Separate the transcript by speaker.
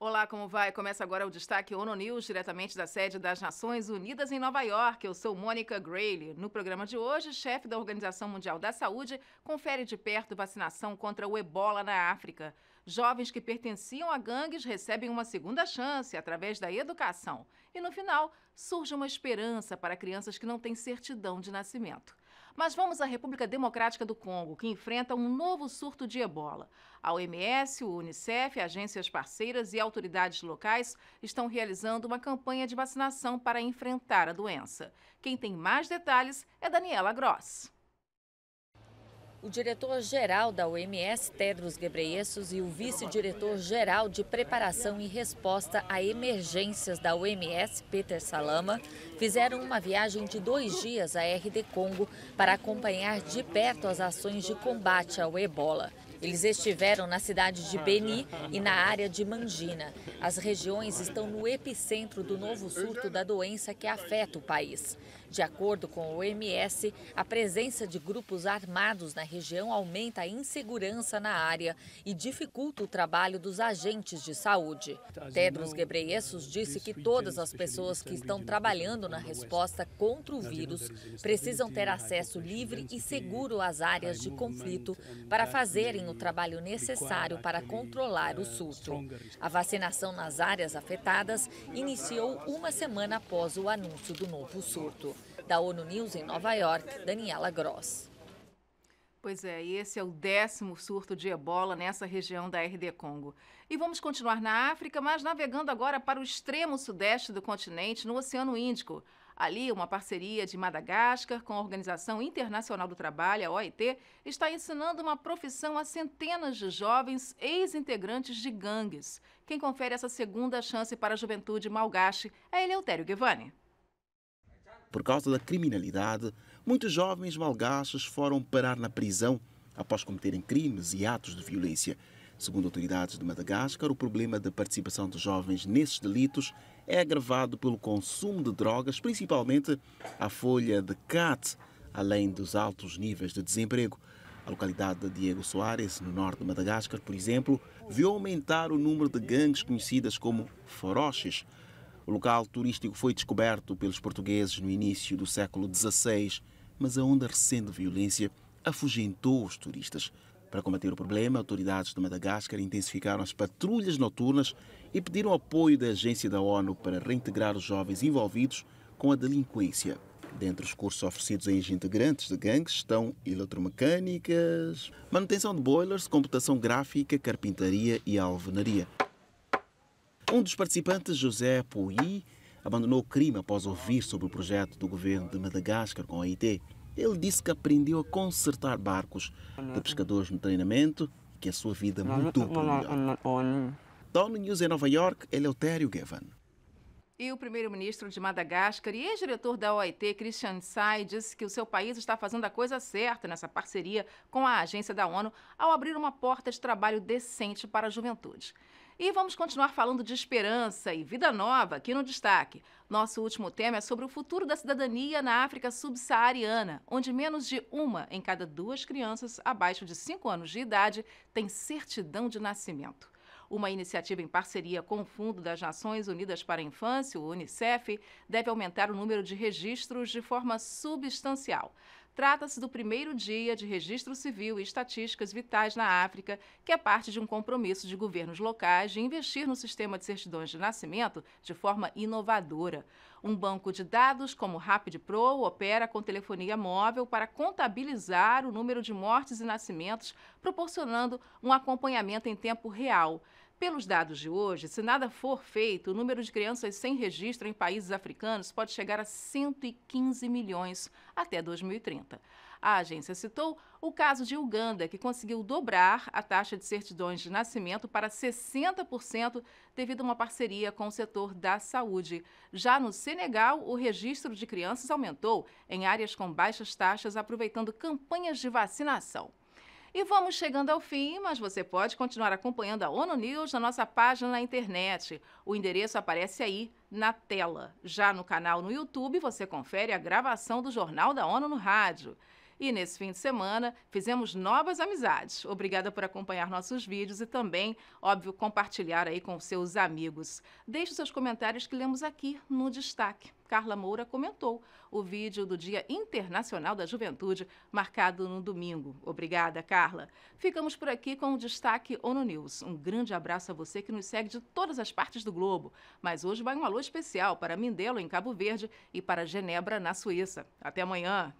Speaker 1: Olá, como vai? Começa agora o destaque ONU News, diretamente da sede das Nações Unidas em Nova York. Eu sou Mônica Grayle. No programa de hoje, chefe da Organização Mundial da Saúde confere de perto vacinação contra o ebola na África. Jovens que pertenciam a gangues recebem uma segunda chance através da educação. E no final, surge uma esperança para crianças que não têm certidão de nascimento. Mas vamos à República Democrática do Congo, que enfrenta um novo surto de ebola. A OMS, o Unicef, agências parceiras e autoridades locais estão realizando uma campanha de vacinação para enfrentar a doença. Quem tem mais detalhes é Daniela Gross.
Speaker 2: O diretor-geral da OMS, Tedros Ghebreyesus, e o vice-diretor-geral de Preparação e Resposta a Emergências da OMS, Peter Salama, fizeram uma viagem de dois dias à RD Congo para acompanhar de perto as ações de combate ao ebola. Eles estiveram na cidade de Beni e na área de Mangina. As regiões estão no epicentro do novo surto da doença que afeta o país. De acordo com o OMS, a presença de grupos armados na região aumenta a insegurança na área e dificulta o trabalho dos agentes de saúde. Tedros Ghebreyesus disse que todas as pessoas que estão trabalhando na resposta contra o vírus precisam ter acesso livre e seguro às áreas de conflito para fazerem o trabalho necessário para controlar o uh, surto. A vacinação nas áreas afetadas iniciou uma semana após o anúncio do novo surto. Da ONU News em Nova York, Daniela Gross.
Speaker 1: Pois é, esse é o décimo surto de ebola nessa região da RD Congo. E vamos continuar na África, mas navegando agora para o extremo sudeste do continente, no Oceano Índico. Ali, uma parceria de Madagascar com a Organização Internacional do Trabalho, a OIT, está ensinando uma profissão a centenas de jovens ex-integrantes de gangues. Quem confere essa segunda chance para a juventude malgache é Eleutério Guevane.
Speaker 3: Por causa da criminalidade, muitos jovens malgaches foram parar na prisão após cometerem crimes e atos de violência. Segundo autoridades de Madagascar, o problema da participação dos jovens nesses delitos é agravado pelo consumo de drogas, principalmente a folha de cat, além dos altos níveis de desemprego. A localidade de Diego Soares, no norte de Madagascar, por exemplo, viu aumentar o número de gangues conhecidas como foroches, o local turístico foi descoberto pelos portugueses no início do século XVI, mas a onda recente de violência afugentou os turistas. Para combater o problema, autoridades de Madagascar intensificaram as patrulhas noturnas e pediram apoio da agência da ONU para reintegrar os jovens envolvidos com a delinquência. Dentre os cursos oferecidos a ex-integrantes de gangues estão eletromecânicas, manutenção de boilers, computação gráfica, carpintaria e alvenaria. Um dos participantes, José Pouy, abandonou o crime após ouvir sobre o projeto do governo de Madagascar com a IT. Ele disse que aprendeu a consertar barcos de pescadores no treinamento e que a sua vida mudou para melhor. Down News em Nova York, Eleutério Gevan.
Speaker 1: E o primeiro-ministro de Madagascar e ex-diretor da OIT, Christian Tsai, disse que o seu país está fazendo a coisa certa nessa parceria com a agência da ONU ao abrir uma porta de trabalho decente para a juventude. E vamos continuar falando de esperança e vida nova aqui no Destaque. Nosso último tema é sobre o futuro da cidadania na África subsaariana, onde menos de uma em cada duas crianças abaixo de 5 anos de idade tem certidão de nascimento. Uma iniciativa em parceria com o Fundo das Nações Unidas para a Infância, o UNICEF, deve aumentar o número de registros de forma substancial. Trata-se do primeiro dia de registro civil e estatísticas vitais na África, que é parte de um compromisso de governos locais de investir no sistema de certidões de nascimento de forma inovadora. Um banco de dados como RapidPro opera com telefonia móvel para contabilizar o número de mortes e nascimentos, proporcionando um acompanhamento em tempo real. Pelos dados de hoje, se nada for feito, o número de crianças sem registro em países africanos pode chegar a 115 milhões até 2030. A agência citou o caso de Uganda, que conseguiu dobrar a taxa de certidões de nascimento para 60% devido a uma parceria com o setor da saúde. Já no Senegal, o registro de crianças aumentou em áreas com baixas taxas, aproveitando campanhas de vacinação. E vamos chegando ao fim, mas você pode continuar acompanhando a ONU News na nossa página na internet. O endereço aparece aí na tela. Já no canal no YouTube, você confere a gravação do Jornal da ONU no rádio. E nesse fim de semana fizemos novas amizades. Obrigada por acompanhar nossos vídeos e também, óbvio, compartilhar aí com seus amigos. Deixe seus comentários que lemos aqui no destaque. Carla Moura comentou o vídeo do Dia Internacional da Juventude, marcado no domingo. Obrigada, Carla. Ficamos por aqui com o destaque ONU News. Um grande abraço a você que nos segue de todas as partes do globo. Mas hoje vai um alô especial para Mindelo, em Cabo Verde, e para Genebra, na Suíça. Até amanhã.